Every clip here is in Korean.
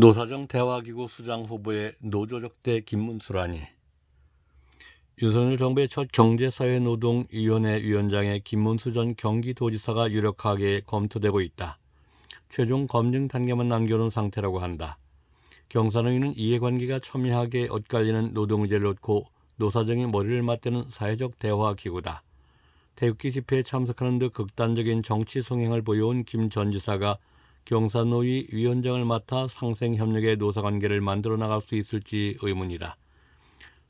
노사정 대화기구 수장 후보의 노조적대 김문수라니 윤석열 정부의 첫 경제사회노동위원회 위원장의 김문수 전 경기도지사가 유력하게 검토되고 있다. 최종 검증 단계만 남겨놓은 상태라고 한다. 경산의는 이해관계가 첨예하게 엇갈리는 노동제를 놓고 노사정이 머리를 맞대는 사회적 대화기구다. 태극기 집회에 참석하는 듯 극단적인 정치 성향을 보여온 김 전 지사가 경산노위 위원장을 맡아 상생협력의 노사관계를 만들어 나갈 수 있을지 의문이다.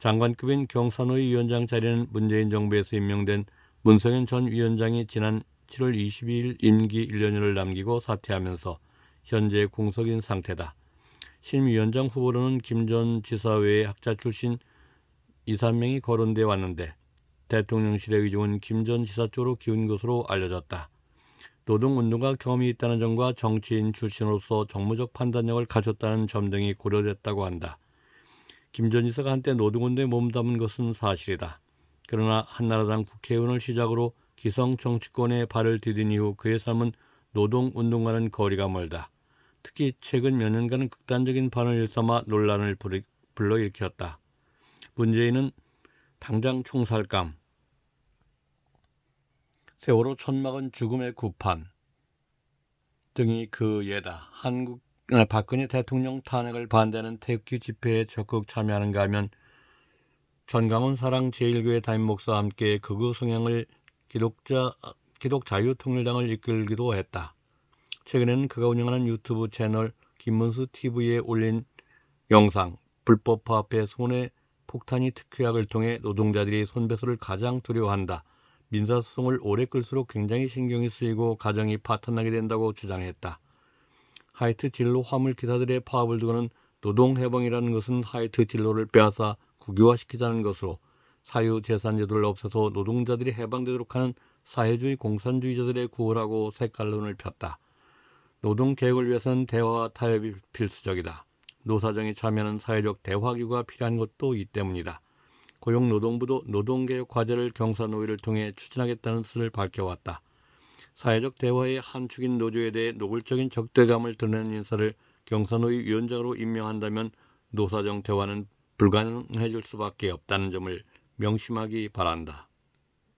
장관급인 경산노위 위원장 자리는 문재인 정부에서 임명된 문성현 전 위원장이 지난 7월 22일 임기 1년을 남기고 사퇴하면서 현재 공석인 상태다. 신위원장 후보로는 김전 지사 외에 학자 출신 2, 3명이 거론돼 왔는데 대통령실의 의중은 김전 지사 쪽으로 기운 것으로 알려졌다. 노동운동과 경험이 있다는 점과 정치인 출신으로서 정무적 판단력을 가졌다는점 등이 고려됐다고 한다. 김전 지사가 한때 노동운동에 몸담은 것은 사실이다. 그러나 한나라당 국회의원을 시작으로 기성 정치권에 발을 디딘 이후 그의 삶은 노동운동과는 거리가 멀다. 특히 최근 몇 년간은 극단적인 반을 일삼아 논란을 불러일으켰다. 문재인은 당장 총살감, 세월호 촌막은 죽음의 구판 등이 그 예다. 한국 아, 박근혜 대통령 탄핵을 반대하는 태극기 집회에 적극 참여하는가 하면 전감원 사랑 제1교회 담임 목사와 함께 극우 성향을 기독자 기독 자유통일당을 이끌기도 했다. 최근에는 그가 운영하는 유튜브 채널 김문수 TV에 올린 영상 불법 파업의 손해 폭탄이 특효약을 통해 노동자들이 손배수를 가장 두려워한다. 민사소송을 오래 끌수록 굉장히 신경이 쓰이고 가정이 파탄나게 된다고 주장했다. 하이트 진로 화물 기사들의 파업을 두고는 노동해방이라는 것은 하이트 진로를 빼앗아 국유화시키자는 것으로 사유재산제도를 없애서 노동자들이 해방되도록 하는 사회주의 공산주의자들의 구호라고 색깔론을 폈다. 노동개혁을 위해선 대화와 타협이 필수적이다. 노사정이 참여하는 사회적 대화기구가 필요한 것도 이 때문이다. 고용노동부도 노동개혁 과제를 경사노위를 통해 추진하겠다는 뜻을 밝혀왔다. 사회적 대화의 한 축인 노조에 대해 노골적인 적대감을 드러내는 인사를 경사노위 위원장으로 임명한다면 노사정 대화는 불가능해질 수밖에 없다는 점을 명심하기 바란다.